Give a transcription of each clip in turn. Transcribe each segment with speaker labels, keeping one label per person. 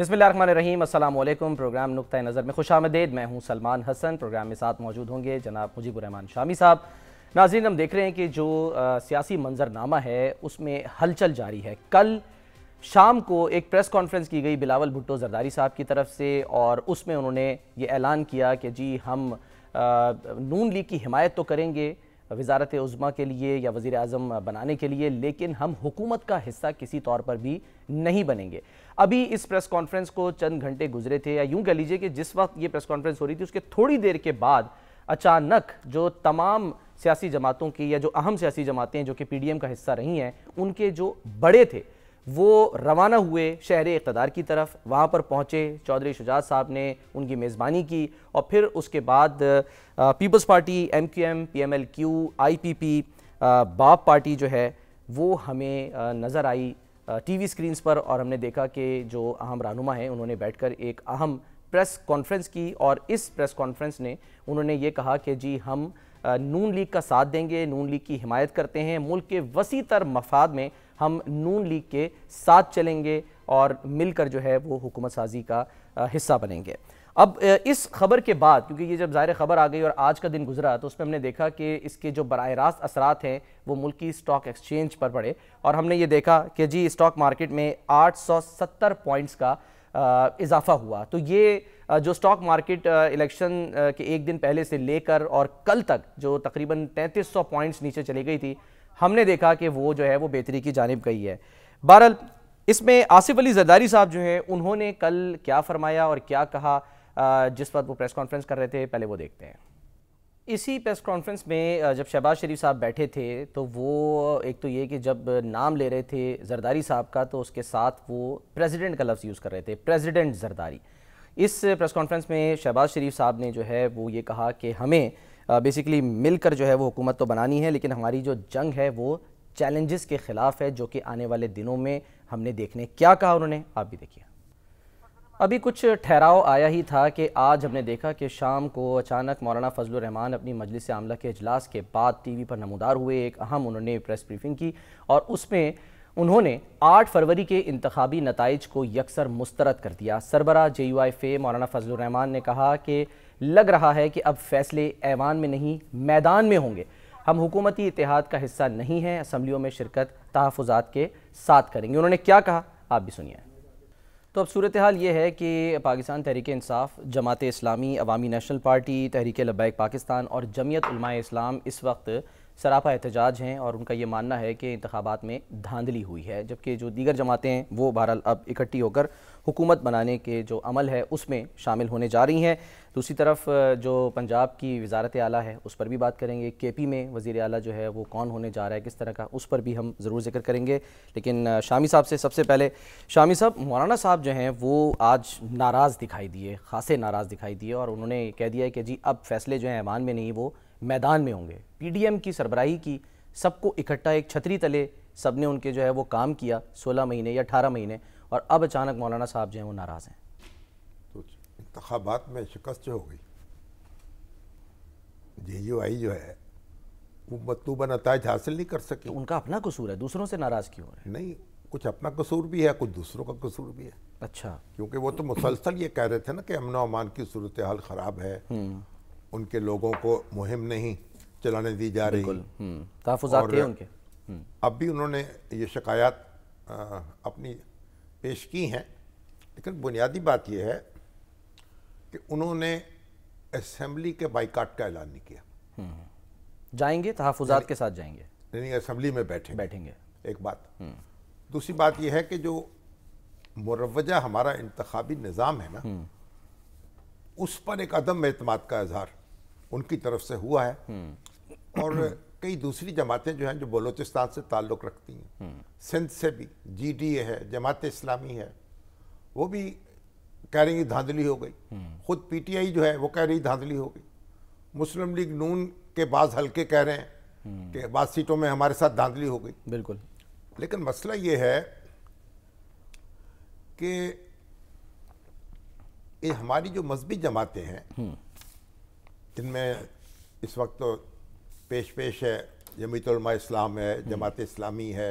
Speaker 1: बसमिल रहीम वालेकुम प्रोग्राम नुक़ नज़र में खुश आमदेद मैं हूँ सलमान हसन प्रोग्राम में साथ मौजूद होंगे जनाब मुजीबरहमान शामी साहब नाजीन हम देख रहे हैं कि जो सियासी मंजरनामा है उसमें हलचल जारी है कल शाम को एक प्रेस कॉन्फ्रेंस की गई बिलावल भुट्टो जरदारी साहब की तरफ से और उसमें उन्होंने ये ऐलान किया कि जी हम आ, नून लीग की हिमायत तो करेंगे वजारत उज़मा के लिए या वज़ी अजम बनाने के लिए लेकिन हम हुकूमत का हिस्सा किसी तौर पर भी नहीं बनेंगे अभी इस प्रेस कॉन्फ्रेंस को चंद घंटे गुजरे थे या यूं कह लीजिए कि जिस वक्त ये प्रेस कॉन्फ्रेंस हो रही थी उसके थोड़ी देर के बाद अचानक जो तमाम सियासी जमातों की या जो अहम सियासी जमातें हैं जो कि पीडीएम का हिस्सा रही हैं उनके जो बड़े थे वो रवाना हुए शहर इकतदार की तरफ वहाँ पर पहुँचे चौधरी शुजात साहब ने उनकी मेज़बानी की और फिर उसके बाद people's party M Q M P M L Q I P P BAP party जो है वो हमें नज़र आई टीवी स्क्रीन्स पर और हमने देखा कि जो अहम रहनुमा हैं उन्होंने बैठकर एक अहम प्रेस कॉन्फ्रेंस की और इस प्रेस कॉन्फ्रेंस ने उन्होंने ये कहा कि जी हम नून लीग का साथ देंगे नून लीग की हिमायत करते हैं मुल्क के वसी तर मफाद में हम नून लीग के साथ चलेंगे और मिलकर जो है वो हुकूमत साजी का हिस्सा बनेंगे अब इस खबर के बाद क्योंकि ये जब ज़ाहिर खबर आ गई और आज का दिन गुजरा तो उसमें हमने देखा कि इसके जो बर रास्त असरात हैं वो मुल्की स्टॉक एक्सचेंज पर पड़े और हमने ये देखा कि जी स्टॉक मार्केट में 870 पॉइंट्स का इजाफा हुआ तो ये जो स्टॉक मार्केट इलेक्शन के एक दिन पहले से लेकर और कल तक जो तकरीबन सौ पॉइंट्स नीचे चली गई थी हमने देखा कि वो जो है वो बेहतरी की जानब गई है बहरहाल इसमें आसिफ अली जरदारी साहब जो हैं उन्होंने कल क्या फरमाया और क्या कहा जिस वक्त वो प्रेस कॉन्फ्रेंस कर रहे थे पहले वो देखते हैं इसी प्रेस कॉन्फ्रेंस में जब शहबाज शरीफ साहब बैठे थे तो वो एक तो ये कि जब नाम ले रहे थे जरदारी साहब का तो उसके साथ वो प्रेसिडेंट का लफ्ज़ यूज़ कर रहे थे प्रेसिडेंट जरदारी इस प्रेस कॉन्फ्रेंस में शहबाज शरीफ साहब ने जो है वो ये कहा कि हमें बेसिकली मिलकर जो है वो हुकूमत तो बनानी है लेकिन हमारी जो जंग है वो चैलेंजेस के ख़िलाफ़ है जो कि आने वाले दिनों में हमने देखने क्या कहा उन्होंने आप भी देखिए अभी कुछ ठहराव आया ही था कि आज हमने देखा कि शाम को अचानक मौलाना फजल रहमान अपनी मजलिस आमला के अजलास के बाद टीवी पर नमदार हुए एक अहम उन्होंने प्रेस ब्रीफिंग की और उसमें उन्होंने 8 फरवरी के इंतबी नतज को यकसर मुस्तरद कर दिया सरबरा जे यू आई फे मौलाना फजल रहमान ने कहा कि लग रहा है कि अब फैसले ऐवान में नहीं मैदान में होंगे हम हुकूमती इतिहाद का हिस्सा नहीं हैं असम्बलियों में शिरकत तहफात के साथ करेंगे उन्होंने क्या कहा आप भी सुनिए तो अब सूरत हाल ये है कि पाकिस्तान तहरीक इंसाफ जमात इस्लामी अवामी नेशनल पार्टी तहरीक लबैक पाकिस्तान और जमीयत इस्लाम इस वक्त सरापा एहतजाज हैं और उनका ये मानना है कि इंतबात में धांधली हुई है जबकि जो दीगर जमातें हैं वो बहरहाल अब इकट्ठी होकर हुकूमत बनाने के जो अमल है उसमें शामिल होने जा रही हैं दूसरी तरफ जो पंजाब की वजारत आला है उस पर भी बात करेंगे के पी में वज़ी अला जो है वो कौन होने जा रहा है किस तरह का उस पर भी हम ज़रूर जिक्र करेंगे लेकिन शामी साहब से सबसे पहले शामी साहब मौलाना साहब जो हैं वो आज नाराज़ दिखाई दिए खासे नाराज़ दिखाई दिए और उन्होंने कह दिया है कि जी अब फैसले जो हैं ऐवान में नहीं वो मैदान में होंगे पी डी एम की सरबराही की सबको इकट्ठा एक छतरी तले सब ने उनके जो है वो काम किया सोलह महीने या अठारह महीने और अब अचानक मौलाना साहब जो हैं वो नाराज़ हैं तो इंतबात में शिकस्त हो गई
Speaker 2: जे यू आई जो है वो मतलूबा नतज हासिल नहीं कर सके उनका अपना कसूर है दूसरों से नाराज़ क्यों है नहीं कुछ अपना कसूर भी है कुछ दूसरों का कसूर भी है अच्छा क्योंकि वो तो मुसलसल ये कह रहे थे ना कि अमन अमान की सूरत हाल ख़राब है हम्म। उनके लोगों को मुहिम नहीं चलाने दी जा रही हम्म। तहफात उनके हम्म। अब भी उन्होंने ये शिकायत अपनी पेश की हैं लेकिन बुनियादी बात यह है कि उन्होंने असम्बली के बाइकाट का ऐलान नहीं किया हम्म, हम्म। जाएंगे तहफात के साथ जाएंगे नहीं असम्बली में बैठे बैठेंगे एक बात हम्म। दूसरी बात यह है कि जो मुरवजा हमारा इंतबी निज़ाम है ना उस पर एक अदम अतमाद का इजहार उनकी तरफ से हुआ है और कई दूसरी जमातें जो हैं जो बलोचिस्तान से ताल्लुक़ रखती हैं हम्म। सिंध से भी जी डी ए है जमात इस्लामी है वो भी कह रही धांधली हो गई हम्म। खुद पी टी आई जो है वो कह रही धांधली हो गई मुस्लिम लीग नून के बाद हल्के कह रहे हैं हम्म। कि बाद सीटों में हमारे साथ धांधली हो गई बिल्कुल लेकिन मसला ये है कि ये हमारी जो मजहबी जमातें हैं जिनमें इस वक्त तो पेश पेश है जमीतलमा इस्लाम है हम्म। जमात इस्लामी है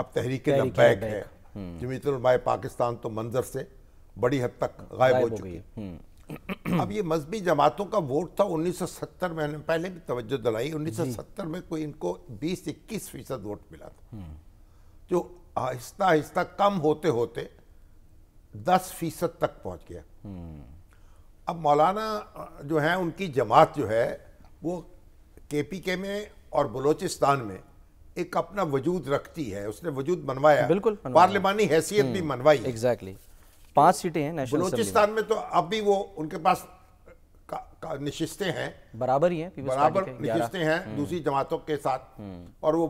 Speaker 2: अब तहरीक नबैक है हम्म। जमीतलमा पाकिस्तान तो मंजर से बड़ी हद तक गायब हो चुकी है हम्म। अब ये मजहबी जमातों का वोट था 1970 में पहले भी तवज्जो दिलाई 1970 में कोई इनको 20 इक्कीस फीसद वोट मिला था जो आहिस्ता आहिस्ता कम होते होते 10 फीसद तक पहुंच गया अब मौलाना जो है उनकी जमात जो है वो के पी के में और बलोचिस्तान में एक अपना वजूद रखती है उसने वजूद मनवाया बिल्कुल पार्लियमानी हैसियत भी हम्म, मनवाई एग्जैक्टली
Speaker 1: पांच सीटें हैं बलोचिस्तान
Speaker 2: में तो अब भी वो उनके पास निश्चित निशिस्तें हैं बराबर ही हैं बराबर निश्चित हैं हम्म। दूसरी जमातों के साथ हम्म। और वो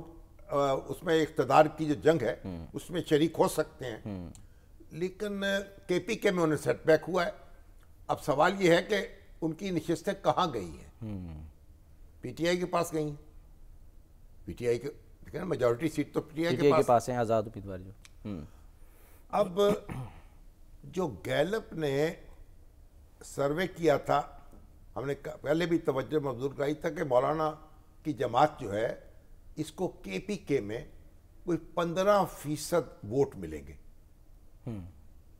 Speaker 2: उसमें इकतदार की जो जंग है उसमें शरीक हो सकते हैं लेकिन के पी के में उन्हें सेटबैक हुआ है अब सवाल ये है कि उनकी निश्चित कहाँ गई
Speaker 3: है
Speaker 2: पीटीआई के पास गई
Speaker 1: पीटीआई के देखें मेजोरिटी सीट तो पीटीआई के, के पास है आज़ाद उम्मीदवार जो हम्म।
Speaker 2: अब जो गैलप ने सर्वे किया था हमने पहले भी तवज्जो मंजूर कराई था कि मौलाना की जमात जो है इसको के पी के में कोई पंद्रह फीसद वोट मिलेंगे हम्म।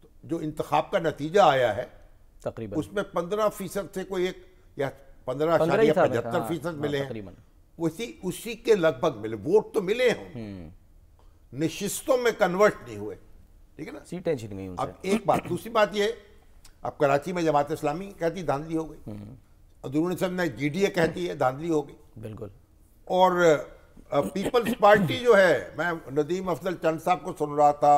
Speaker 2: तो जो इंतखा का नतीजा आया है तकरीबन उसमें पंद्रह फीसद से कोई एक या पंद्रह पचहत्तर हाँ, फीसद हाँ, मिले हैं उसी उसी के लगभग मिले वोट तो मिले हैं हम्म। निश्चितों में कन्वर्ट नहीं हुए ठीक है ना सीटें छिन गई अब एक बात दूसरी बात ये अब कराची में जमात इस्लामी कहती धांधली हो गई हम्म। अंदरून सब ने जीडीए कहती है धांधली हो गई बिल्कुल और पीपल्स पार्टी जो है मैं नदीम अफजल चंद साहब को सुन रहा था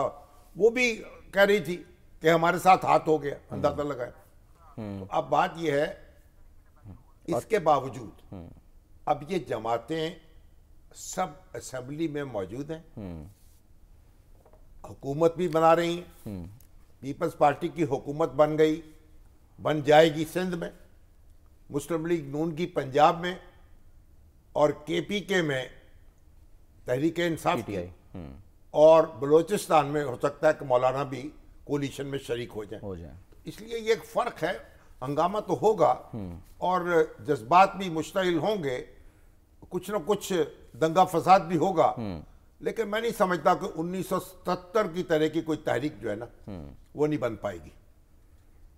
Speaker 2: वो भी कह रही थी कि हमारे साथ हाथ हो गया अंदाजा हम्म।
Speaker 3: लगाया तो
Speaker 2: अब बात यह है इसके बावजूद अब ये जमातें सब असम्बली में मौजूद हैं हुकूमत भी बना रही हैं पीपल्स पार्टी की हुकूमत बन गई बन जाएगी सिंध में मुस्लिम लीग नून की पंजाब में और के पी के में तहरीक इंसाफ की हम्म। और बलूचिस्तान में हो सकता है कि मौलाना भी कोलिशन में शरीक हो जाए हो जाए इसलिए ये एक फ़र्क है हंगामा तो होगा और जज्बात भी मुश्तिल होंगे कुछ ना कुछ दंगा फसाद भी होगा लेकिन मैं नहीं समझता कि 1977 की तरह की कोई तहरीक जो है ना वो नहीं बन पाएगी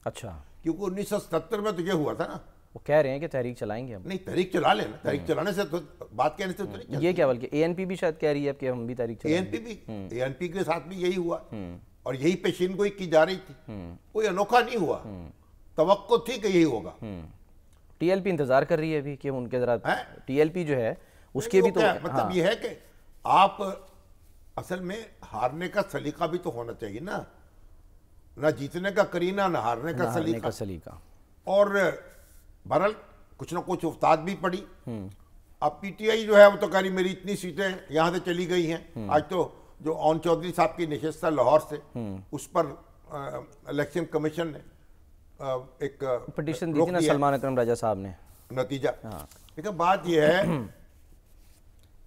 Speaker 2: अच्छा क्योंकि
Speaker 1: 1977 में तो ये हुआ था ना वो कह रहे हैं कि तहरीक चलाएंगे हम नहीं तहरीक चला लेना तहरीक चलाने से तो बात कहने से तो नहीं ये क्या बल्कि एएनपी भी शायद कह रही है कि हम भी तहरीक एएनपी भी एएनपी हम्म। के साथ भी यही हुआ हम्म। और यही
Speaker 2: पेशीनगोई की जा रही थी हम्म। कोई अनोखा नहीं हुआ
Speaker 1: तो थी कि यही होगा हम्म। टीएलपी इंतजार कर रही है अभी कि उनके जरा टीएलपी जो है उसके भी तो मतलब हाँ। ये है कि आप असल में हारने का सलीका
Speaker 2: भी तो होना चाहिए ना ना जीतने का करीना ना हारने का सलीका सलीका और बहरल कुछ ना कुछ उफ्ताद भी पड़ी हम्म। अब पीटीआई जो है वो तो कह रही मेरी इतनी सीटें यहां से चली गई हैं हम्म। आज तो जो ओन चौधरी साहब की निशस्ता लाहौर से उस पर इलेक्शन कमीशन ने एक पटिशन दी थी ना सलमान
Speaker 1: अकरम राजा साहब ने नतीजा हाँ।
Speaker 2: लेकिन बात यह है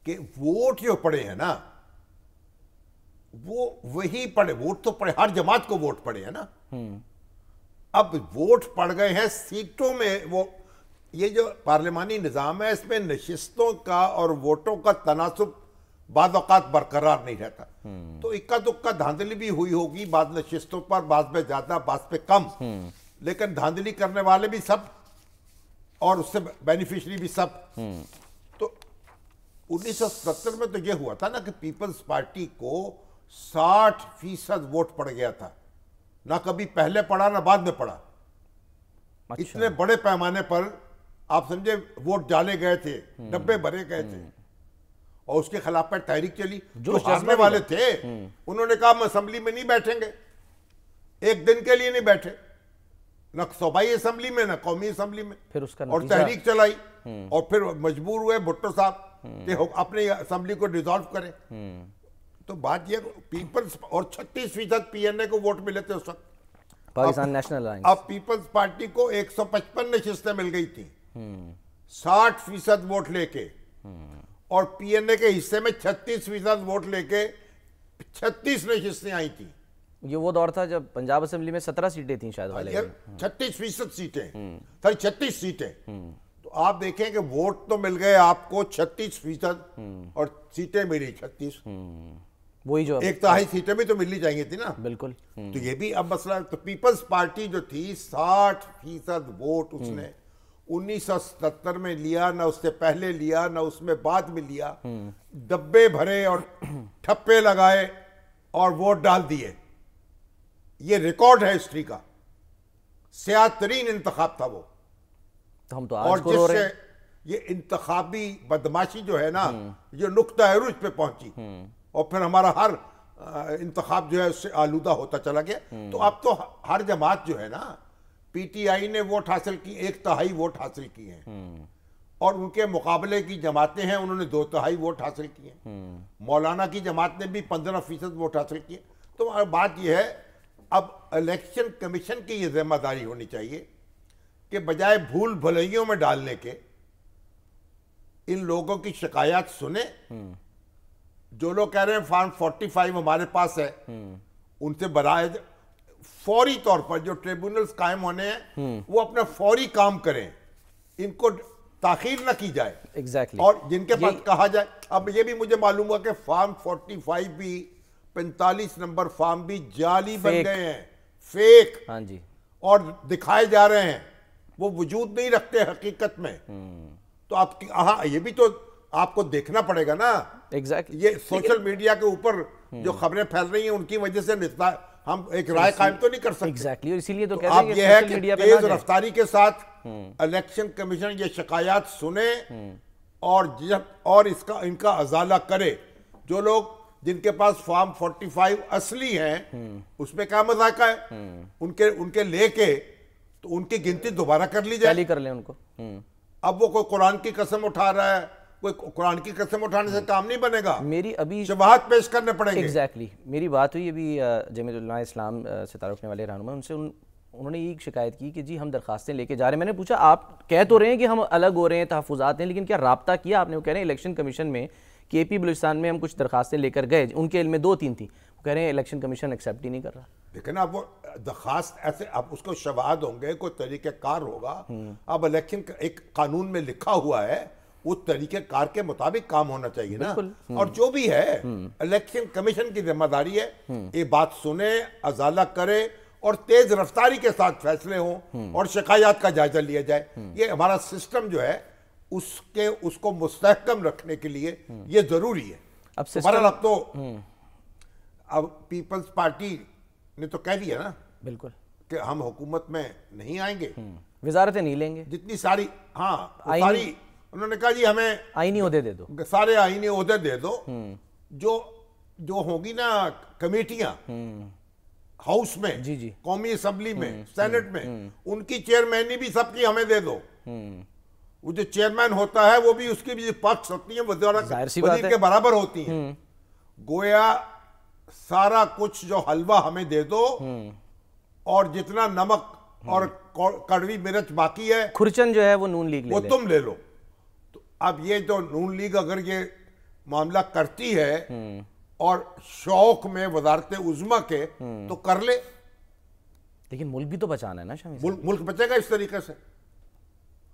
Speaker 2: कि वोट जो पड़े हैं ना वो वही पड़े वोट तो पड़े हर जमात को वोट पड़े हैं ना हम्म। अब वोट पड़ गए हैं सीटों में वो ये जो पार्लियामानी निज़ाम है इसमें नशिस्तों का और वोटों का तनासुब बाद बरकरार नहीं रहता हम्म। तो इक्का दुक्का धांधली भी हुई होगी बाद नशिस्तों पर बाद में ज़्यादा बाद में कम हम्म। लेकिन धांधली करने वाले भी सब और उससे बेनिफिशरी भी सब हम्म। तो 1970 में तो यह हुआ था ना कि पीपल्स पार्टी को 60 फीसद वोट पड़ गया था ना कभी पहले पड़ा ना बाद में पड़ा अच्छा। इतने बड़े पैमाने पर आप समझे वोट डाले गए थे हम्म। डब्बे भरे गए थे हम्म। और उसके खिलाफ पर तहरीक चली जो हारने वाले थे
Speaker 3: उन्होंने
Speaker 2: कहा हम असेंबली में नहीं बैठेंगे एक दिन के लिए नहीं बैठे ना सूबाई असम्बली में ना कौमी असम्बली में फिर उसका और तहरीक चलाई हम्म। और फिर मजबूर हुए भुट्टो साहब हम्म। के अपने असम्बली को डिजोल्व करें हम्म। तो बात यह पीपल्स और छत्तीस फीसद पी को वोट मिले थे उस वक्त
Speaker 1: पाकिस्तान नेशनल अब
Speaker 2: पीपल्स पार्टी को 155 नशिस्तें मिल गई थी 60 फीसद वोट लेके और पीएनए के हिस्से में 36 फीसद वोट लेके 36 नशिस्तें आई थी ये वो दौर था जब पंजाब असेंबली में सत्रह सीटें थी शायद वाले हाँ। छत्तीस फीसद सीटें हम्म। सॉरी छत्तीस सीटें हम्म। तो आप देखें कि वोट तो मिल गए आपको छत्तीस फीसद हम्म। और सीटें मिली छत्तीस वही जो एक तो हाई सीटें भी तो मिलनी चाहिए थी ना बिल्कुल तो ये भी अब मसला तो पीपल्स पार्टी जो थी साठ फीसद वोट उसने 1977 में लिया ना उससे पहले लिया ना उसमें बाद में लिया डब्बे भरे और ठप्पे लगाए और वोट डाल दिए ये रिकॉर्ड है हिस्ट्री का सिया तरीन इंतखब था वो तो हम तो आज और जिससे ये इंतबी बदमाशी जो है ना हम्म। ये नुकता है पे पहुंची हम्म। और फिर हमारा हर इंतखब जो है उससे आलूदा होता चला गया हम्म। तो अब तो हर जमात जो है ना पीटीआई ने वोट हासिल की एक तहाई वोट हासिल किए हैं और उनके मुकाबले की जमातें हैं उन्होंने दो तहाई वोट हासिल किए मौलाना की जमात ने भी पंद्रह फीसद वोट हासिल किए तो बात यह है अब इलेक्शन कमीशन की यह जिम्मेदारी होनी चाहिए कि बजाय भूल भलैयों में डालने के इन लोगों की शिकायत सुने
Speaker 3: हम्म।
Speaker 2: जो लोग कह रहे हैं फार्म फाइव हमारे पास है हम्म। उनसे बराय फौरी तौर पर जो ट्रिब्यूनल्स कायम होने हैं हम्म। वो अपना फौरी काम करें इनको ताखिर ना की जाए एग्जैक्टली exactly. और जिनके पास कहा जाए अब ये भी मुझे मालूम हुआ कि फार्म फाइव भी पैंतालीस नंबर फार्म भी जाली बन गए हैं फेक हाँ जी और दिखाए जा रहे हैं वो वजूद नहीं रखते हकीकत में हम्म। तो आप हाँ ये भी तो आपको देखना पड़ेगा ना एग्जैक्ट exactly. ये सोशल मीडिया के ऊपर हम्म। जो खबरें फैल रही हैं उनकी वजह से हम एक राय कायम तो नहीं कर सकते exactly. और इसीलिए तो कहते तो आप ये है कि तेज रफ्तारी के साथ हम्म। इलेक्शन कमीशन ये शिकायत सुने और जब और इसका इनका अजाला करे जो लोग जिनके पास फॉर्म 45 असली है उसमें क्या मजाका है उनके उनके लेके तो उनकी गिनती दोबारा कर ली जाए कर ले उनको हम्म। अब वो कोई कुरान की कसम उठा रहा है कोई कुरान की कसम उठाने से काम नहीं बनेगा मेरी अभी शबाहत पेश करने
Speaker 1: पड़ेंगे एग्जैक्टली exactly. मेरी बात हुई अभी जमीतुल्ला इस्लाम से तारुकने वाले रहनुमा उनसे उन उन्होंने ये शिकायत की कि जी हम दरखास्तें लेके जा रहे हैं मैंने पूछा आप कह तो रहे हैं कि हम अलग हो रहे हैं तहफात हैं लेकिन क्या रबता किया आपने वो कह रहे हैं इलेक्शन कमीशन में के पी बलूचिस्तान में हम कुछ दरखास्तें लेकर गए उनके इल में दो तीन थी वो कह रहे हैं इलेक्शन कमीशन एक्सेप्ट ही नहीं कर रहा
Speaker 2: लेकिन अब वो दरखास्त ऐसे अब उसको शवाद होंगे कोई कार होगा हम्म। अब इलेक्शन एक कानून में लिखा हुआ है उस कार के मुताबिक काम होना चाहिए ना हम्म। और जो भी है हम्म। इलेक्शन कमीशन की जिम्मेदारी है ये बात सुने अजाला करे और तेज रफ्तारी के साथ फैसले हों और शिकायत का जायजा लिया जाए ये हमारा सिस्टम जो है उसके उसको मुस्तकम रखने के लिए ये जरूरी है अब बहरहाल तो हम्म। अब तो अब पीपल्स पार्टी ने तो कह दिया ना बिल्कुल कि हम हुकूमत में नहीं आएंगे हम्म। वजारतें नहीं लेंगे जितनी सारी हाँ सारी उन्होंने कहा जी हमें
Speaker 1: आईनी दे दो
Speaker 2: सारे आईनी अहदे दे दो हम्म। जो जो होगी ना कमेटियां हाउस में जी जी कौमी असम्बली में सेनेट में उनकी चेयरमैनी भी सबकी हमें दे दो वो जो चेयरमैन होता है वो भी उसकी भी पक्ष होती है
Speaker 3: वजीर के
Speaker 2: बराबर होती है हम्म। गोया सारा कुछ जो हलवा हमें दे दो हम्म। और जितना नमक और हम्म। कड़वी मिर्च बाकी है
Speaker 1: खुरचन जो है वो नून लीग ले वो ले। तुम ले
Speaker 2: लो तो अब ये जो नून लीग अगर ये मामला करती है और शौक में वजारत उजमा
Speaker 1: के तो कर ले लेकिन मुल्क भी तो बचाना है ना शामिल
Speaker 2: मुल्क बचेगा इस तरीके
Speaker 1: से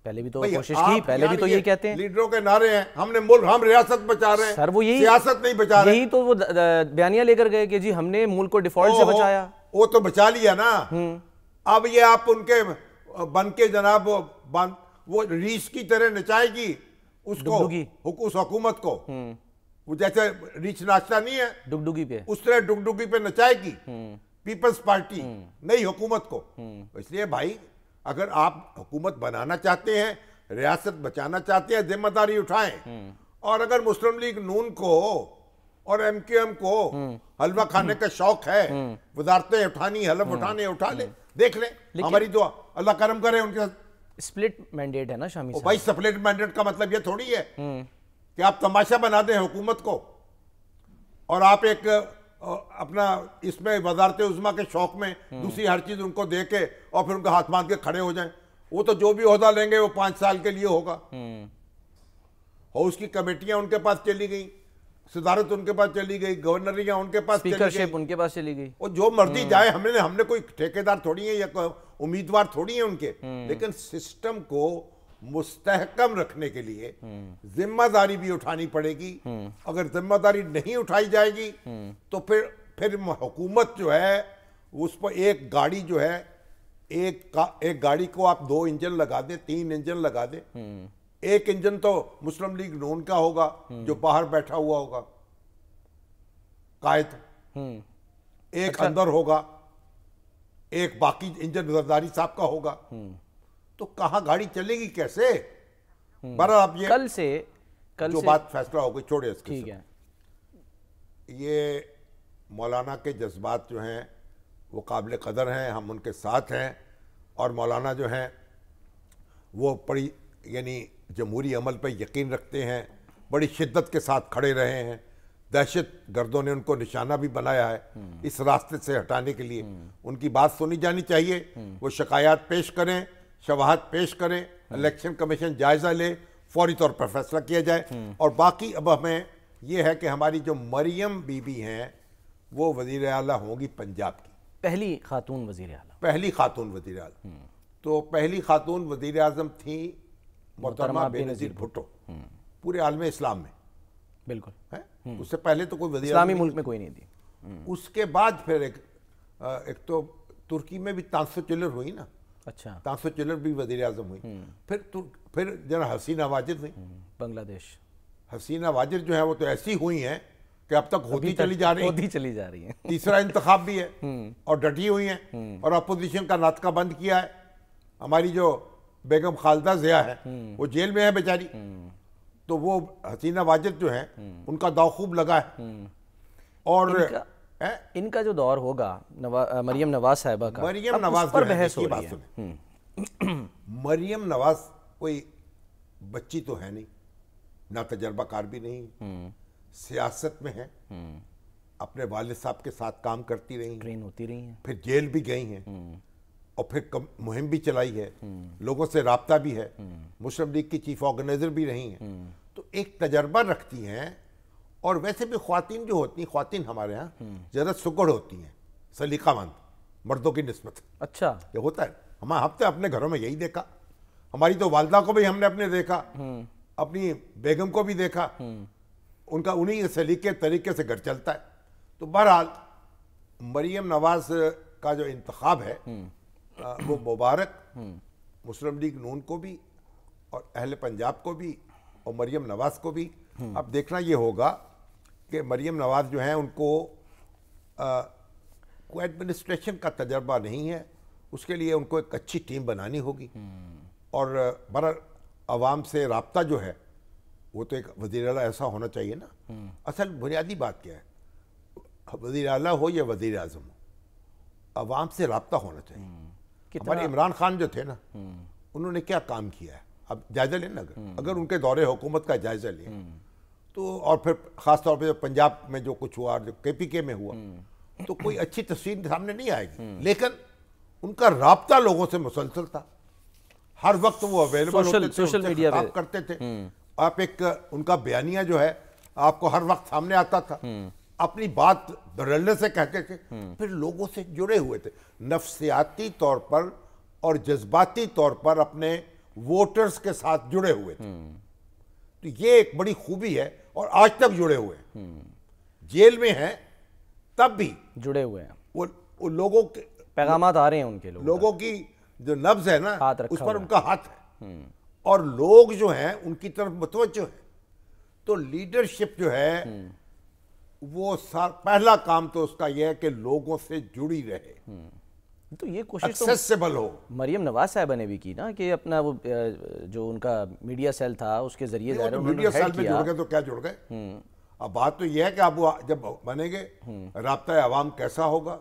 Speaker 1: पहले भी तो कोशिश की पहले भी तो ये कहते हैं लीडरों के नारे हैं हमने मुल्क हम रियासत बचा रहे हैं सर वो यही रियासत नहीं बचा रहे यही तो वो बयानिया लेकर गए कि जी हमने मुल्क को
Speaker 2: डिफॉल्ट से बचाया वो तो बचा लिया ना हम्म। अब ये आप उनके बन के जनाब वो रीस की तरह नचाएगी उसको उस हुकूमत को हम्म। वो जैसे रीच नाचता नहीं है डुगडुगी पे उस तरह डुगडुगी पे नचाएगी हम्म। पीपल्स पार्टी नई हुकूमत को इसलिए भाई अगर आप हुकूमत बनाना चाहते हैं रियासत बचाना चाहते हैं जिम्मेदारी उठाएं और अगर मुस्लिम लीग नून को और एम के एम को हलवा खाने का शौक है वजारतें उठानी हलफ उठाने उठा ले देख ले हमारी दुआ अल्लाह करम करे उनके
Speaker 1: साथ स्प्लिट मैंडेट है ना शामी
Speaker 2: भाई स्प्लिट मैंडेट का मतलब ये थोड़ी है हम्म। कि आप तमाशा बना दें हुकूमत को और आप एक अपना इसमें वजारत उजमा के शौक में हम्म। दूसरी हर चीज़ उनको दे के और फिर उनके हाथ बांध के खड़े हो जाए वो तो जो भी अहदा लेंगे वो पांच साल के लिए होगा हाउस
Speaker 3: हम्म।
Speaker 2: की कमेटियां उनके पास चली गई सिदारत उनके पास चली गई गवर्नरियां उनके पास चली गई
Speaker 1: उनके पास चली गई और
Speaker 2: जो मर्जी हम्म। जाए हमने हमने कोई ठेकेदार थोड़ी है या उम्मीदवार थोड़ी है उनके लेकिन सिस्टम को मुस्तहकम रखने के लिए जिम्मेदारी भी उठानी पड़ेगी अगर जिम्मेदारी नहीं उठाई जाएगी तो फिर फिर हुकूमत जो है उस पर एक गाड़ी जो है एक का एक गाड़ी को आप दो इंजन लगा दें तीन इंजन लगा दें एक इंजन तो मुस्लिम लीग नोन का होगा जो बाहर बैठा हुआ होगा कायद एक अच्छा। अंदर होगा एक बाकी इंजन जरदारी साहब का होगा तो कहा गाड़ी चलेगी कैसे हम्म। बहरहाल आप ये कल से कल जो से, बात फैसला हो गई छोड़े इसके ठीक है ये मौलाना के जज्बात जो हैं वो काबिल कदर हैं हम उनके साथ हैं और मौलाना जो हैं वो बड़ी यानी जमहूरी अमल पर यकीन रखते हैं बड़ी शिद्दत के साथ खड़े रहे हैं दहशत गर्दों ने उनको निशाना भी बनाया है हम्म। इस रास्ते से हटाने के लिए हम्म। उनकी बात सुनी जानी चाहिए वो शिकायत पेश करें शवाहत पेश करें इलेक्शन कमीशन जायजा ले फौरी तौर पर फैसला किया जाए और बाकी अब हमें यह है कि हमारी जो मरियम बीबी हैं वो वजीर अला होंगी पंजाब की पहली खातून वजीर अला पहली खातून वजीर अला हम्म। तो पहली खातून वजीर अजम थी मोहतरमा बेनजीर
Speaker 3: भुट्टो हम्म।
Speaker 2: पूरे आलम इस्लाम में
Speaker 1: बिल्कुल है हम्म। उससे पहले तो कोई वजी इस्लामी मुल्क में कोई नहीं थी
Speaker 2: उसके बाद फिर एक एक तो तुर्की में भी तानसो चिलर हुई ना अच्छा चिलर भी हुई हम्म। फिर तो फिर जरा हसीना वाजिद हम्म, बांग्लादेश हसीना वाजिद जो है वो तो ऐसी हुई कि अब तक होती चली जा रही चली जा रही है तीसरा इंतखा भी है हम्म। और डटी हुई है और अपोजिशन का नाटका बंद किया है हमारी जो बेगम खालदा जिया है वो जेल में है बेचारी तो वो हसीना वाजिद
Speaker 1: जो है उनका दाव खूब लगा है और इनका जो दौर होगा नवा, मरियम नवाज साहबा का मरियम नवाज पर बहस की बात सुने
Speaker 3: हम्म।
Speaker 2: मरियम नवाज कोई बच्ची तो है नहीं ना तजर्बाकार भी नहीं हम्म। सियासत में है हम्म। अपने वाले साहब के साथ काम करती रही ट्रेन होती रही है फिर जेल भी गई हैं और फिर मुहिम भी चलाई है लोगों से रबता भी है मुस्लिम लीग की चीफ ऑर्गेनाइजर भी रही हैं तो एक तजर्बा रखती हैं और वैसे भी खातन जो होती हैं खातन हमारे यहाँ ज़रा सुगड़ होती हैं सलीकामंद मर्दों की नस्बत अच्छा ये होता है हम हफ्ते अपने घरों में यही देखा हमारी तो वालदा को भी हमने अपने देखा हम्म। अपनी बेगम को भी देखा हम्म। उनका उन्हीं सलीके तरीके से घर चलता है तो बहरहाल मरीम नवाज का जो इंतखब है
Speaker 3: हम्म।
Speaker 2: वो मुबारक मुस्लिम लीग नून को भी और अहल पंजाब को भी और मरीम नवाज को भी अब देखना ये होगा कि मरीम नवाज़ जो हैं उनको को एडमिनिस्ट्रेशन का तजर्बा नहीं है उसके लिए उनको एक अच्छी टीम बनानी होगी हम्म। और बर आवाम से रबता जो है वो तो एक वजीर अला ऐसा होना चाहिए ना हम्म। असल बुनियादी बात क्या है वजीर अला हो या वजीर अजम हो आवाम से रबता होना चाहिए हम्म। हमारे इमरान खान जो थे ना उन्होंने क्या काम किया है अब जायज़ा लें ना अगर अगर उनके दौरे हुकूमत का जायज़ा लें तो और फिर ख़ासतौर पर जब पंजाब में जो कुछ हुआ जो के में हुआ हम्म। तो कोई अच्छी तस्वीर सामने नहीं आएगी हम्म। लेकिन उनका रबता लोगों से मुसलसल था हर वक्त वो अवेलेबल सोशल, सोशल मीडिया पे करते थे हम्म। आप एक उनका बयानिया जो है आपको हर वक्त सामने आता था अपनी बात बदलने से कहते थे फिर लोगों से जुड़े हुए थे नफसियाती तौर पर और जज्बाती तौर पर अपने वोटर्स के साथ जुड़े हुए थे तो ये एक बड़ी खूबी है और आज तक जुड़े हुए हैं हम्म। जेल में हैं तब भी जुड़े हुए हैं वो, वो लोगों के पैगाम आ रहे हैं उनके लोग लोगों की जो नब्ज है ना हाथ उस पर उनका हाथ है हम्म। और लोग जो हैं उनकी तरफ मतवजो है तो लीडरशिप जो है हम्म। वो पहला काम तो उसका यह है कि लोगों से जुड़ी रहे तो ये
Speaker 1: कोशिश तो हो मरियम नवाज साहबा ने भी की ना कि अपना वो जो उनका मीडिया सेल था उसके जरिए तो मीडिया सेल में जुड़ गए
Speaker 2: तो क्या जुड़ गए हम्म। अब बात तो यह है कि आप जब बनेंगे हम्म। रबता आवाम कैसा होगा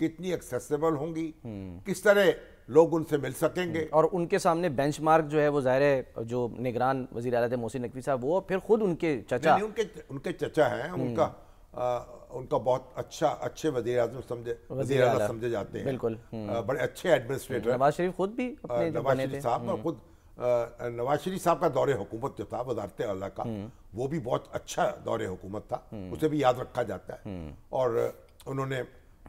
Speaker 1: कितनी एक्सेसिबल होंगी हम्म। किस तरह लोग उनसे मिल सकेंगे और उनके सामने बेंचमार्क जो है वो जाहिर है जो निगरान वजी अला मोहसिन नकवी साहब वो फिर खुद उनके चचा उनके उनके चचा हैं उनका
Speaker 2: उनका बहुत अच्छा अच्छे वजी अजम समझे समझे जाते हैं बिल्कुल हम्म। बड़े अच्छे एडमिनिस्ट्रेटर नवाज शरीफ खुद भी नवाज शरीफ साहब और हम्म। खुद नवाज शरीफ साहब का दौरे हुकूमत जो था वजारत अल्लाह का हम्म। वो भी बहुत अच्छा दौरे हुकूमत था उसे भी याद रखा जाता है और उन्होंने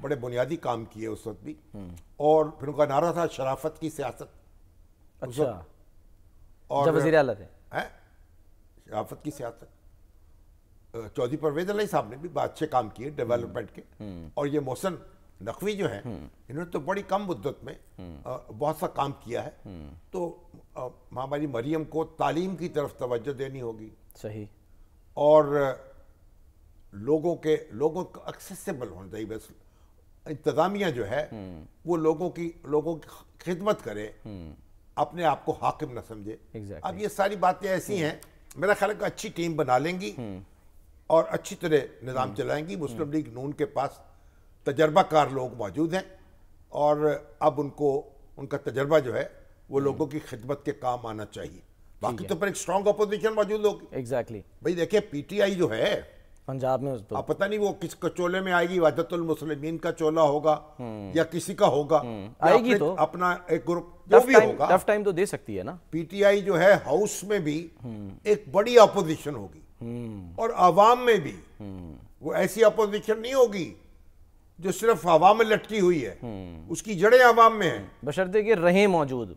Speaker 2: बड़े बुनियादी काम किए उस वक्त भी और फिर उनका नारा था शराफत की सियासत अच्छा और जब वजीर आला थे हैं शराफत की सियासत चौधरी परवेज अली साहब ने भी बात अच्छे काम किए डेवलपमेंट के हम्म। हम्म। और ये मोहसन नकवी जो है हम्म। इन्होंने तो बड़ी कम मुद्दत में बहुत सा काम किया है तो महामारी मरियम को तालीम की तरफ तवज्जो देनी होगी सही और लोगों के लोगों को एक्सेसिबल होना चाहिए बस इंतज़ामिया जो है वो लोगों की लोगों की खिदमत करे अपने आप को हाकिम ना समझे exactly. अब ये सारी बातें ऐसी हैं मेरा ख्याल है अच्छी टीम बना लेंगी और अच्छी तरह निज़ाम हम्म। चलाएंगी मुस्लिम हम्म। लीग नून के पास तजर्बाकार लोग मौजूद हैं और अब उनको उनका तजर्बा जो है वो हम्म। लोगों की खिदमत के काम आना चाहिए बाकी तो पर एक स्ट्रॉन्ग अपोजिशन मौजूद होगी एग्जैक्टली exactly. भाई देखिए पीटीआई जो है पंजाब में आप पता नहीं वो किस चोले में आएगी वादतुल मुसलमीन का चोला होगा या किसी का होगा आएगी तो अपना एक ग्रुप जो भी होगा टाइम तो दे सकती है ना पीटीआई जो है हाउस में भी एक बड़ी अपोजिशन होगी हम्म। और आवाम में भी हम्म। वो ऐसी अपोजिशन नहीं होगी जो सिर्फ हवा
Speaker 1: में लटकी हुई है हम्म। उसकी जड़ें आवाम में है बशर्ते कि रहे मौजूद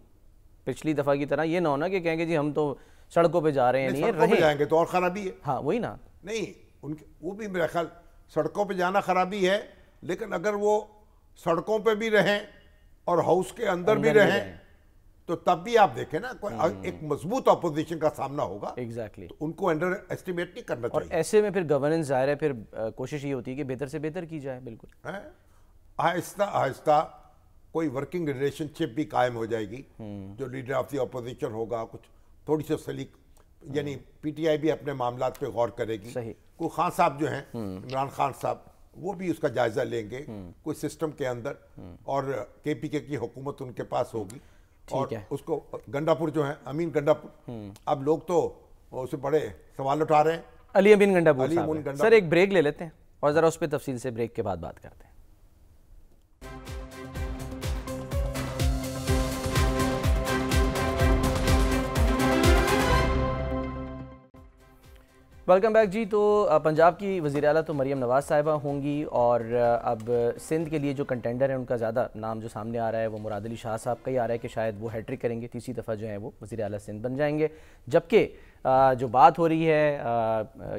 Speaker 1: पिछली दफ़ा की तरह ये ना होना कि कहेंगे जी हम तो सड़कों पे जा रहे हैं नहीं, नहीं जाएंगे तो और ख़राबी है हाँ वही ना
Speaker 2: नहीं उनके वो भी मेरा ख्याल सड़कों पे जाना ख़राबी है लेकिन अगर वो सड़कों पे भी रहें और हाउस के अंदर, अंदर भी रहें तो तब भी आप देखें ना एक हम्म।
Speaker 1: मजबूत अपोजिशन का सामना होगा एग्जैक्टली exactly. तो उनको
Speaker 2: अंडर एस्टिमेट नहीं करना और चाहिए
Speaker 1: ऐसे में फिर गवर्नेंस जाहिर है फिर कोशिश ये होती है कि बेहतर से बेहतर की जाए बिल्कुल
Speaker 2: आहिस्ता आहिस्ता कोई वर्किंग रिलेशनशिप भी कायम हो जाएगी हम्म। जो लीडर ऑफ द अपोजिशन होगा कुछ थोड़ी सी सलीक हम्म। यानी पीटीआई भी अपने मामला पे गौर करेगी सही कोई खान साहब जो हैं इमरान खान साहब वो भी उसका जायजा लेंगे कोई सिस्टम के अंदर और केपीके के की हुकूमत उनके पास होगी और उसको गंडापुर जो है अमीन गंडापुर हम्म। अब लोग तो उसे बड़े सवाल उठा रहे हैं अली
Speaker 1: अमीन गंडापुर अली अमीन गंडापुर सर एक ब्रेक ले लेते हैं और ज़रा उस पर तफसील से ब्रेक के बाद बात करते हैं वेलकम बैक जी तो पंजाब की वज़ी अला तो मरीम नवाज़ साहिबा होंगी और अब सिंध के लिए जो कंटेंडर है उनका ज़्यादा नाम जो सामने आ रहा है वो मुराद अली शाह साहब का ही आ रहा है कि शायद वो हैट्रिक करेंगे तीसरी दफ़ा जो है वो वज़ी अल सिंध बन जाएंगे जबकि जो बात हो रही है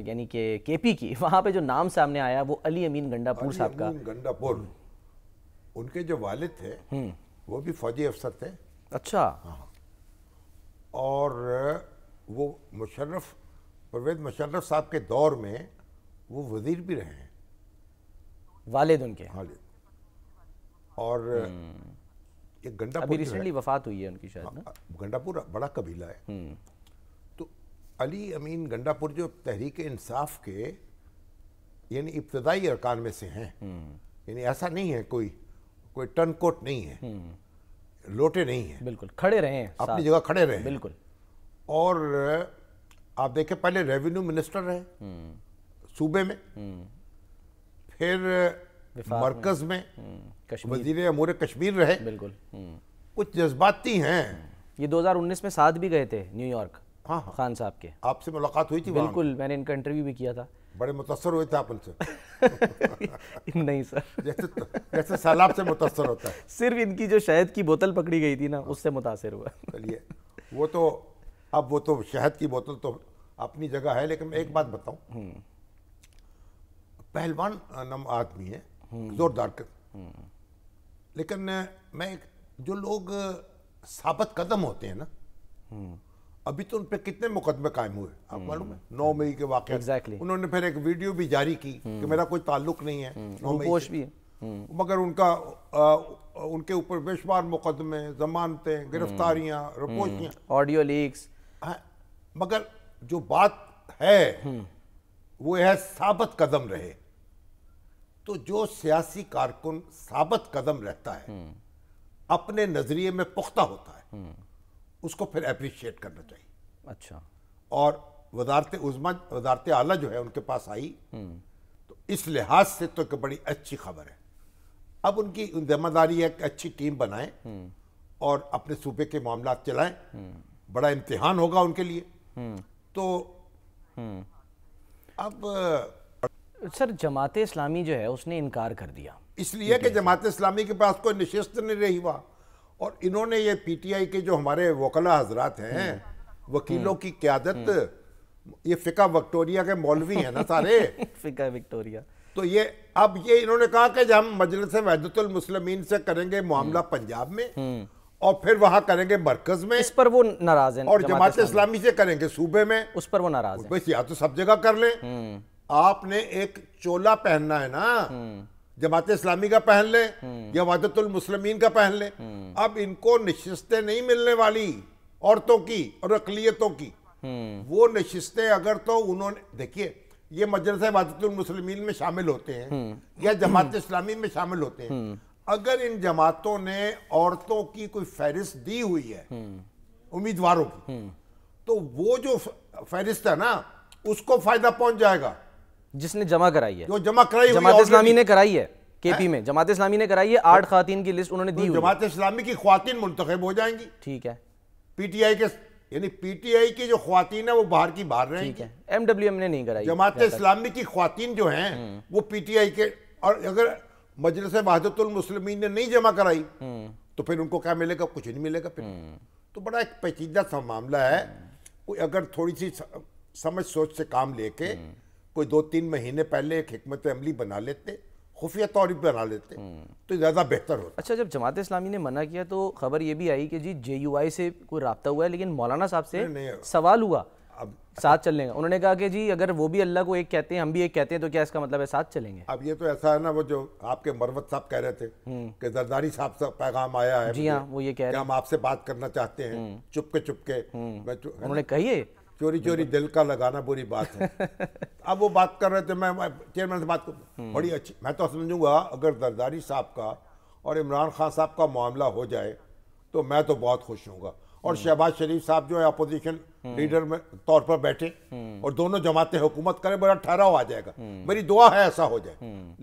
Speaker 1: यानी कि के पी की वहाँ पर जो नाम सामने आया वो अली अमीन गंडापुर साहब का गंडापुर
Speaker 2: उनके जो वालिद थे हम्म। वो भी फौजी अफसर थे अच्छा हाँ। और वो मुशर्रफ़ परवेज मुशर्रफ साहब के
Speaker 1: दौर में वो वजीर भी रहे हैं वालिद उनके वालिद और हम्म।
Speaker 3: एक गंडा अभी रिसेंटली
Speaker 1: वफात हुई है उनकी शायद
Speaker 3: हाँ, ना हाँ,
Speaker 2: गंडापुर बड़ा कबीला है हम्म। तो अली अमीन गंडापुर जो तहरीक इंसाफ के यानी इब्तदाई अरकान में से हैं
Speaker 3: हम्म।
Speaker 2: यानी ऐसा नहीं है कोई कोई टर्न कोट नहीं है लोटे नहीं है बिल्कुल खड़े रहे हैं अपनी जगह खड़े रहे बिल्कुल और आप देखें पहले रेवेन्यू मिनिस्टर रहे सूबे में फिर मरकज में,
Speaker 3: वजीर अमूर कश्मीर रहे बिल्कुल
Speaker 1: कुछ जज्बाती हैं ये 2019 में साथ भी गए थे न्यूयॉर्क हाँ, हाँ खान साहब के आपसे मुलाकात हुई थी बिल्कुल मैंने इनका इंटरव्यू भी किया था बड़े मुतासर हुए थे आप उनसे नहीं सर जैसे तो, जैसे सैलाब से मुतासर होता है सिर्फ इनकी जो शहद की बोतल पकड़ी गई थी ना हाँ। उससे मुतासर हुआ चलिए
Speaker 2: वो तो अब वो तो शहद की बोतल तो अपनी जगह है लेकिन मैं एक बात बताऊं पहलवान नम आदमी है जोरदार कर लेकिन मैं जो लोग साबत कदम होते हैं ना अभी तो उन पर कितने मुकदमे कायम हुए आप हम्म, मालूम है हम्म, नौ मई के वाक़ exactly. उन्होंने फिर एक वीडियो भी जारी की कि हम्म। मेरा कोई ताल्लुक नहीं है नौ मई भी है मगर उनका आ, उनके ऊपर बेशुमार मुकदमे जमानतें गिरफ्तारियां रिपोर्टियां ऑडियो लीक्स मगर जो बात है वो है साबत कदम रहे तो जो सियासी कारकुन साबत कदम रहता है अपने नजरिए में पुख्ता होता है उसको फिर अप्रिशिएट करना चाहिए अच्छा और वजारत उजमा वजारत आला जो है उनके पास आई
Speaker 3: तो
Speaker 2: इस लिहाज से तो एक बड़ी अच्छी खबर है अब उनकी जिम्मेदारी है कि अच्छी टीम बनाएं और अपने सूबे के मामला चलाएं बड़ा इम्तिहान होगा उनके लिए हम्म। तो
Speaker 3: हम्म।
Speaker 1: अब सर जमात इस्लामी जो है उसने इनकार कर दिया इसलिए कि
Speaker 2: जमात इस्लामी के पास कोई नशस्त नहीं रही हुआ और इन्होंने ये पीटीआई के जो हमारे वकला हजरात हैं हम्म। वकीलों की क्यादत ये फिका विक्टोरिया के मौलवी हैं ना सारे
Speaker 1: फिका विक्टोरिया
Speaker 2: तो ये अब ये इन्होंने कहा कि हम मजलिस वहदतुल मुस्लिमीन से करेंगे मामला पंजाब में और फिर वहां करेंगे मरकज में इस पर वो नाराज है और जमात इस्लामी से करेंगे सूबे में उस पर वो नाराज है या तो सब जगह कर लें हम्म। आपने एक चोला पहनना है ना हम्म। जमात इस्लामी का पहन लें हम्म। या वादतुलमसलमिन का पहन लें अब इनको नशिस्तें नहीं मिलने वाली औरतों की और अकलीतों की वो नशिस्तें अगर तो उन्होंने देखिए ये मजरस वादतुलमसलमिन में शामिल होते हैं या जमात इस्लामी में शामिल होते हैं अगर इन जमातों ने औरतों की कोई फहरिस्त दी हुई है उम्मीदवारों की हम्म। तो वो जो फहरिस्त है ना उसको फायदा पहुंच
Speaker 1: जाएगा जिसने जमा कराई है जो जमा कराई जमात इस्लामी ने कराई है केपी में जमात इस्लामी ने कराई है आठ तो खातिन की लिस्ट उन्होंने दी तो जमात इस्लामी की खातिन मुंतखब हो जाएंगी ठीक है
Speaker 2: पीटीआई के यानी पीटीआई की जो खातिन है वो बाहर की बाहर रहेंगी एम ने नहीं कराई जमात इस्लामी की खातिन जो है हम्म। वो पीटीआई के और अगर मजलिस वहादतुल मुस्लिमीन ने नहीं जमा कराई हम्म। तो फिर उनको क्या मिलेगा कुछ नहीं मिलेगा फिर हम्म। तो बड़ा एक पेचीदा सा मामला है हम्म। कोई अगर थोड़ी सी समझ सोच से काम लेके कोई दो तीन महीने पहले एक हमत अमली बना लेते खुफिया तौर पर बना लेते तो
Speaker 1: ज़्यादा बेहतर होता अच्छा जब जमात इस्लामी ने मना किया तो खबर ये भी आई कि जी जे से कोई रबता हुआ है लेकिन मौलाना साहब से सवाल हुआ अब साथ चलने का उन्होंने कहा कि जी अगर वो भी अल्लाह को एक कहते हैं हम भी एक कहते हैं तो क्या इसका मतलब है साथ चलेंगे
Speaker 2: अब ये तो ऐसा है ना वो जो आपके मरवत साहब कह रहे थे हम्म। कि जरदारी साहब से पैगाम आया है जी हाँ वो ये कह रहे हैं हम आपसे बात करना चाहते हैं हम्म। चुपके चुपके हम्म। उन्होंने कही चोरी चोरी दिल का लगाना बुरी बात है अब वो बात कर रहे थे मैं चेयरमैन से बात कर बड़ी अच्छी मैं तो समझूंगा अगर जरदारी साहब का और इमरान खान साहब का मामला हो जाए तो मैं तो बहुत खुश हूँ और शहबाज शरीफ साहब जो है अपोजिशन हम्म। लीडर में तौर पर बैठे हम्म। और दोनों जमाते हुकूमत करें बड़ा ठहराव आ जाएगा हम्म। मेरी दुआ है ऐसा हो जाए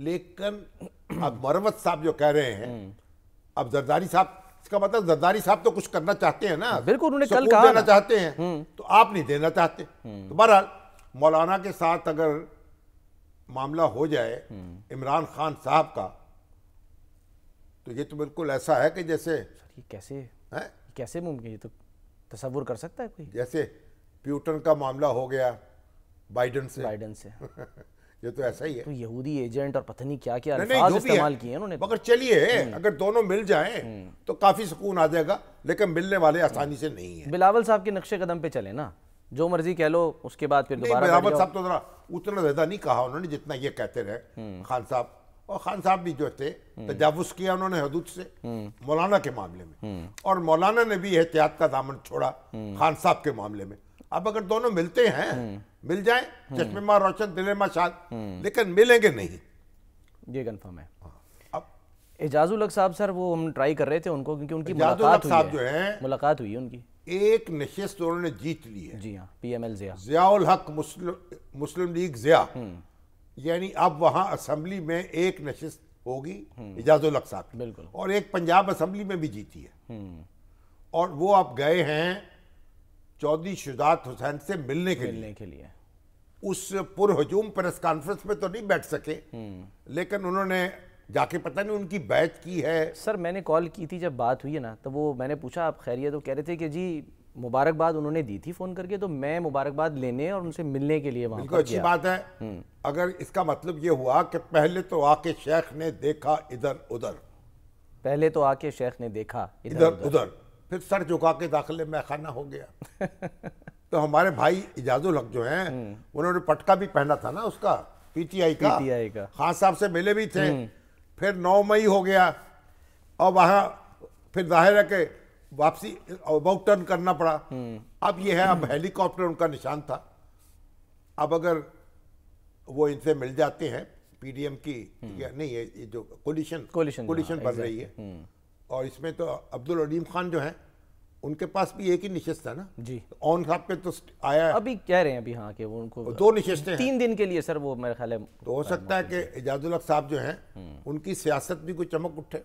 Speaker 2: लेकिन अब मरवत साहब जो कह रहे हैं अब जरदारी साहब इसका मतलब जरदारी साहब तो कुछ करना चाहते हैं ना बिल्कुल उन्होंने कल कहा देना चाहते हैं तो आप नहीं देना चाहते तो बहरहाल मौलाना के साथ अगर मामला हो जाए इमरान खान साहब का तो ये तो बिल्कुल ऐसा है कि जैसे कैसे है? कैसे मुमकिन ये तो तस्वुर कर सकता है कोई जैसे प्यूटन का मामला हो गया बाइडन से बाइडन से
Speaker 1: ये तो ऐसा ही है तो यहूदी एजेंट और पता नहीं क्या क्या अल्फाज इस्तेमाल किए उन्होंने तो। मगर चलिए हम्म। अगर दोनों मिल जाएं हम्म। तो काफी सुकून आ जाएगा लेकिन मिलने वाले आसानी से नहीं है बिलावल साहब के नक्शे कदम पे चले ना जो मर्जी कह लो उसके बाद फिर दोबारा बिलावल साहब
Speaker 2: तो जरा उतना ज्यादा नहीं कहा उन्होंने जितना ये कहते रहे हम्म। खान साहब और खान साहब भी जो थे तजावज़ तो किया उन्होंने हदूद से मौलाना के मामले में और मौलाना ने भी एहतियात का दामन छोड़ा खान साहब के मामले में अब अगर दोनों मिलते हैं मिल जाए चश्मे माँ रोशन
Speaker 1: दिले माँ शाद लेकिन मिलेंगे नहीं ये कन्फर्म है हाँ, अब साहब सर वो हम ट्राई कर रहे थे उनको क्योंकि उनकी मुलाकात साहब जो है मुलाकात हुई उनकी
Speaker 2: एक नशस्त उन्होंने जीत ली है जी हाँ पी एम एल जिया जियाल हक मुस्लिम मुस्लिम लीग जिया हम्म। यानी अब वहाँ असम्बली में एक नशिस्त होगी हम्म। इजाजुल साहब बिल्कुल और एक पंजाब असम्बली में भी जीती है हम्म। और वो आप गए हैं चौधरी शुजात हुसैन से मिलने के मिलने लिए। के लिए उस पुरहजूम प्रेस कॉन्फ्रेंस में तो नहीं बैठ सके हम्म। लेकिन उन्होंने जाके पता नहीं उनकी बैच
Speaker 1: की है सर मैंने कॉल की थी जब बात हुई है ना तो वो मैंने पूछा आप खैरियत तो कह रहे थे कि जी मुबारकबाद उन्होंने दी थी फ़ोन करके तो मैं मुबारकबाद लेने और उनसे मिलने के लिए वहाँ अच्छी बात है
Speaker 3: हम्म।
Speaker 2: अगर इसका मतलब ये हुआ कि पहले तो आके शेख ने देखा इधर उधर पहले तो आके शेख ने देखा इधर उधर, उधर।, उधर। फिर सर झुका के दाखिले में खाना हो गया तो हमारे भाई इजाजुल हक जो हैं हम्म। उन्होंने पटका भी पहना था ना उसका पीटीआई का पीटीआई का खान साहब से मिले भी थे हम्म। फिर नौ मई हो गया और वहां फिर जाहिर है कि वापसी अबाउट टर्न करना पड़ा हम्म। अब ये है अब हेलीकॉप्टर उनका निशान था अब अगर वो इनसे मिल जाते हैं पीडीएम की हम्म। या नहीं है ये जो कोलिशन कोलिशन कोलिशन बन रही है हम्म। और इसमें तो अब्दुल अलीम खान जो है उनके पास भी एक ही निशस्त है ना जी ऑन साहब पे तो आया अभी कह रहे हैं अभी हाँ कि वो उनको दो हैं तीन दिन के लिए सर वो मेरे ख्याल है तो हो सकता है कि एजाजुल साहब जो हैं उनकी सियासत भी कोई चमक उठे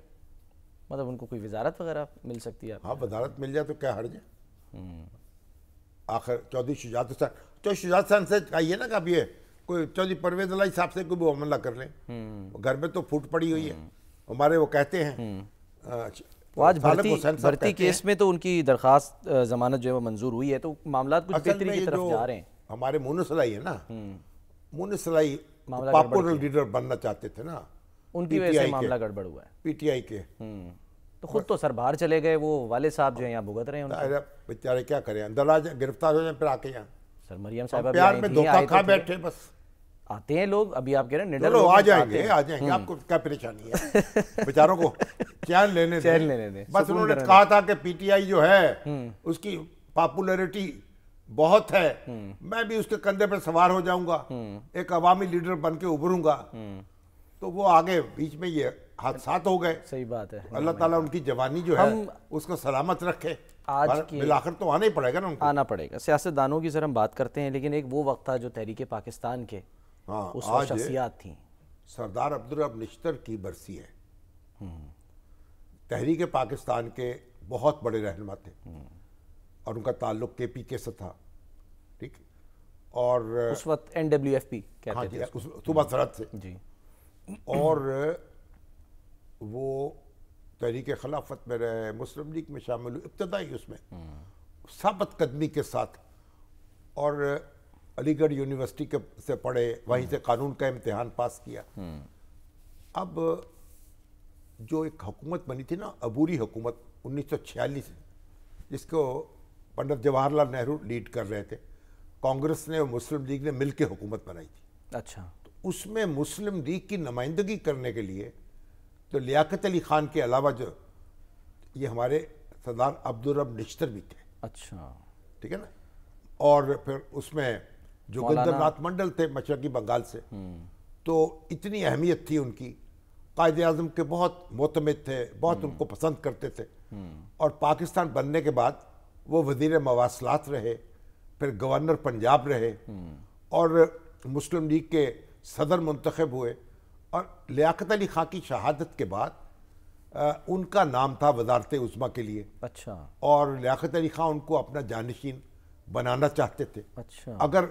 Speaker 2: मतलब उनको कोई वजारत वगैरह मिल सकती है हाँ वजारत मिल जाए तो क्या हट जाए हम्म। आखिर चौधरी शुजात हुसैन चौधरी शुजात हुसैन से चाहिए ना कभी कोई चौधरी परवेज अलाई साहब से कोई हमला कर ले हम्म। घर में तो फूट पड़ी हुई है हम्म। हमारे वो कहते
Speaker 1: हैं
Speaker 2: आज भर्ती भर्ती केस
Speaker 1: में तो उनकी दरखास्त जमानत जो है वो मंजूर हुई है तो
Speaker 2: मामला कुछ बेहतरी की तरफ जा रहे हैं हमारे मोनू सलाई है ना मोनू सलाई पॉपुलर लीडर बनना चाहते थे ना उनकी वजह से मामला गड़बड़ हुआ है
Speaker 1: पीटीआई के हम्म। तो खुद तो सर बाहर चले गए वो वाले साहब जो है यहाँ भुगत रहे हैं बेचारे
Speaker 2: क्या करे अंदर आ जाए गिरफ्तार हो जाए फिर आके यहाँ सर मरियम साहब प्यार में धोखा तो खा बैठे बस आते हैं लोग अभी आप कह रहे हैं निडर आ जाएंगे आ हम्म। जाएंगे आपको क्या परेशानी है बेचारों को चैन लेने चैन लेने दे बस उन्होंने कहा था कि पीटीआई जो है हम्म। उसकी पॉपुलैरिटी बहुत है मैं भी उसके कंधे पर सवार हो जाऊंगा एक अवामी लीडर बन के उभरूंगा तो वो आगे बीच में ये हादसात हो गए सही बात है अल्लाह ताला उनकी जवानी जो है उसको सलामत रखे आज की मिलाकर
Speaker 1: तो आना ही पड़ेगा ना उनको आना पड़ेगा सियासतदानों की जरा हम बात करते हैं लेकिन एक वो वक्त था जो तहरीक पाकिस्तान के
Speaker 3: हाँ, शख्सियात
Speaker 2: थी सरदार अब्दुल रब निश्तर की बरसी है हम्म। तहरीक पाकिस्तान के बहुत बड़े रहनमा थे हम्म। और उनका ताल्लुक के पी के से था ठीक और उस वक्त एन डब्ल्यू एफ पी कहते हाँ सुबह हम्म। सरहद से जी और वो तहरीक खिलाफत में रहे मुस्लिम लीग में शामिल हुए इब्तदाई उसमें सबत कदमी के साथ और अलीगढ़ यूनिवर्सिटी के से पढ़े वहीं से कानून का इम्तहान पास किया अब जो एक हुकूमत बनी थी ना अबूरी हुकूमत 1946 जिसको पंडित जवाहरलाल नेहरू लीड कर रहे थे कांग्रेस ने और मुस्लिम लीग ने मिल के हुकूमत बनाई थी अच्छा उसमें मुस्लिम लीग की नुमाइंदगी करने के लिए तो लियाकत अली खान के अलावा जो ये हमारे सरदार अब्दुलरब निश्तर भी थे अच्छा ठीक है ना और फिर उसमें जोगिंदर नाथ मंडल थे मशरकी बंगाल से हम्म। तो इतनी अहमियत थी उनकी कायद अजम के बहुत मोतमद थे बहुत हम्म। उनको पसंद करते थे हम्म। और पाकिस्तान बनने के बाद वो वजीर मवासलात रहे फिर गवर्नर पंजाब रहे और मुस्लिम लीग के सदर मंतखब हुए और लियाकत अली खां की शहादत के बाद आ, उनका नाम था वजारत उस्मा के लिए अच्छा और लियाकत अली खां उनको अपना जानशीन बनाना चाहते थे अच्छा अगर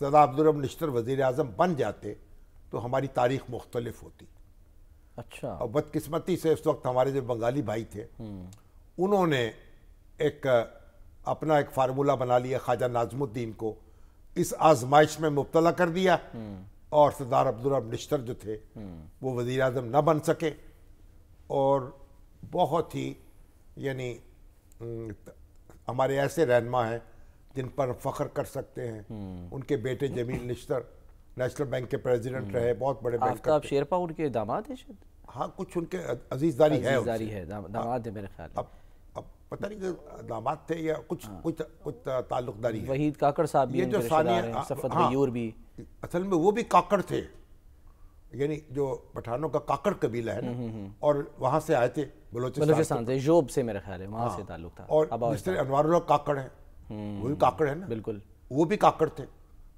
Speaker 2: सदा अब्दुलरम नश्तर वज़ी अजम बन जाते तो हमारी तारीख मुख्तलफ होती अच्छा और बदकस्मती से उस वक्त हमारे जो बंगाली भाई थे
Speaker 3: हम्म।
Speaker 2: उन्होंने एक अपना एक फार्मूला बना लिया ख्वाजा नाजमुद्दीन को इस आजमाइश में मुबतला कर दिया हम्म। और सरदार अब्दुलरब निश्तर जो थे वो वज़ी अजम ना बन सके और बहुत ही यानी हमारे ऐसे रहनमा हैं जिन पर फ़ख्र कर सकते हैं हम्म। उनके बेटे जमील निश्तर नेशनल बैंक के प्रेसिडेंट हम्म। रहे बहुत बड़े आप
Speaker 1: शेरपा उनके दामाद हैं शायद हाँ कुछ उनके
Speaker 2: अजीजदारी है, है हाँ। दामाद है मेरे ख्याल अब पता नहीं दामाद थे या कुछ हाँ। कुछ कुछ ताल्लुकदारी वहीद काकड़ साहब ये जो सानिया सफत हाँ, हाँ।
Speaker 1: भी असल में
Speaker 2: वो भी काकड़ थे यानी जो पठानों का काकड़ कबीला है ना हम्म, हम्म, हम्म। और वहाँ से आए थे बलोचिस्तान से जोब से मेरा ख्याल है वहाँ हाँ। से ताल्लुक था और इस तरह अनवर काकड़ है वो भी काकड़ है ना बिल्कुल वो भी काकड़ थे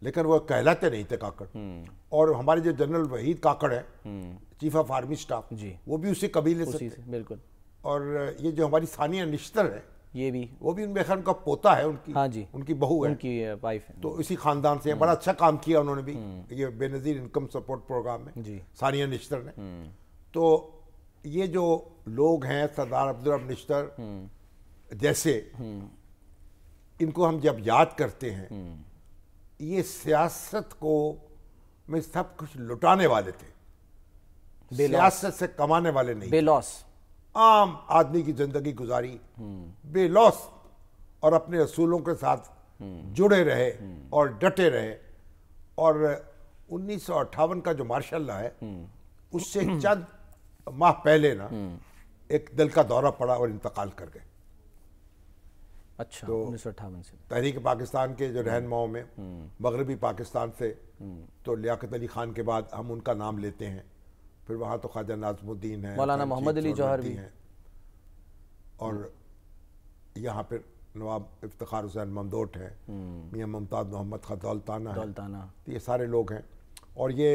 Speaker 2: लेकिन वो कहलाते नहीं थे काकड़ और हमारे जो जनरल वहीद काकड़ है चीफ ऑफ आर्मी स्टाफ जी वो भी उसी कबीले से बिल्कुल और ये जो हमारी सानिया निश्तर है ये भी वो भी उनबे खान का पोता है उनकी हाँ जी उनकी बहू है उनकी वाइफ है तो इसी खानदान से बड़ा अच्छा काम किया उन्होंने भी हम्म। ये बेनज़ीर इनकम सपोर्ट प्रोग्राम में जी सानिया निश्तर ने हम्म। तो ये जो लोग हैं सरदार अब्दुल निश्तर हम्म। जैसे इनको हम जब याद करते हैं ये सियासत को में सब कुछ लुटाने वाले थे सियासत से कमाने वाले नहीं बेलॉस आम आदमी की जिंदगी गुजारी बेलौस और अपने असूलों के साथ जुड़े रहे और डटे रहे और उन्नीस का जो मार्शल है उससे चंद माह पहले ना एक दिल का दौरा पड़ा और इंतकाल कर गए अच्छा तो उन्नीस से तहरीक पाकिस्तान के जो रहनुमाओं में हम्म। मगरबी पाकिस्तान से हम्म। तो लियाकत अली खान के बाद हम उनका नाम लेते हैं फिर वहाँ तो ख्वाजा नाजमुद्दीन है मौलाना मोहम्मद अली जौहर भी हैं और यहाँ पर नवाब इफ्तार हुसैन ममदोट हैं हम्म। मियाँ मुमताज मोहम्मद खा दौलताना दौलताना तो ये सारे लोग हैं और ये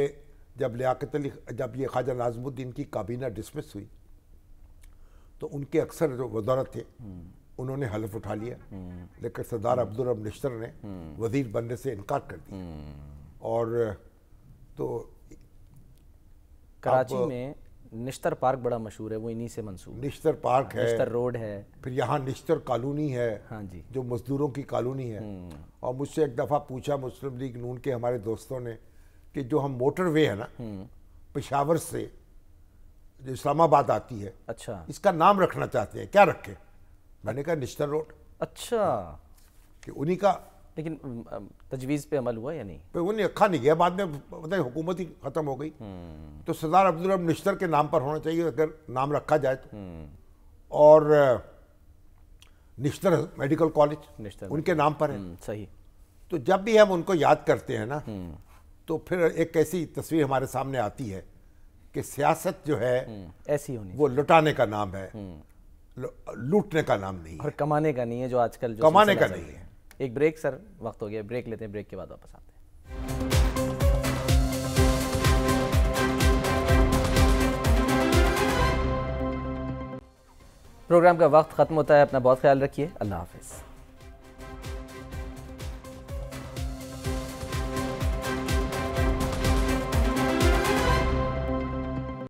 Speaker 2: जब लियाकत अली जब ये ख्वाजा नाजमुद्दीन की काबीना डिसमिस हुई तो उनके अक्सर जो वजारत थे हम्म। उन्होंने हलफ उठा लिया हम्म। लेकिन सरदार अब्दुलरब निश्तर ने वजीर बनने से इनकार कर दिया और तो
Speaker 1: कराची में निश्तर पार्क बड़ा मशहूर है वो इन्हीं से मंसूब निश्तर पार्क है निश्तर रोड है फिर यहाँ
Speaker 2: निश्तर कॉलोनी है हाँ जी जो मजदूरों की कॉलोनी है हम्म। और मुझसे एक दफ़ा पूछा मुस्लिम लीग नून के हमारे दोस्तों ने कि जो हम मोटरवे है ना हम्म। पेशावर से जो इस्लामाबाद आती है अच्छा इसका नाम रखना चाहते हैं क्या रखें मैंने कहा निश्तर रोड अच्छा कि उन्हीं का लेकिन तजवीज़ पे अमल हुआ या नहीं पे वो नहीं रखा नहीं गया बाद में बताए हुकूमत ही ख़त्म हो गई हम्म। तो सरदार अब्दुल निश्तर के नाम पर होना चाहिए अगर नाम रखा जाए तो हम्म। और निश्तर मेडिकल कॉलेज उनके नाम पर है हम्म, सही तो जब भी हम उनको याद करते हैं ना तो फिर एक ऐसी तस्वीर हमारे सामने आती है कि सियासत जो है ऐसी होनी वो
Speaker 1: लुटाने का नाम है लूटने का नाम नहीं और कमाने का नहीं है जो आजकल जो कमाने का नहीं है एक ब्रेक सर वक्त हो गया ब्रेक लेते हैं ब्रेक के बाद वापस आते हैं प्रोग्राम का वक्त ख़त्म होता है अपना बहुत ख्याल रखिए अल्लाह हाफिज़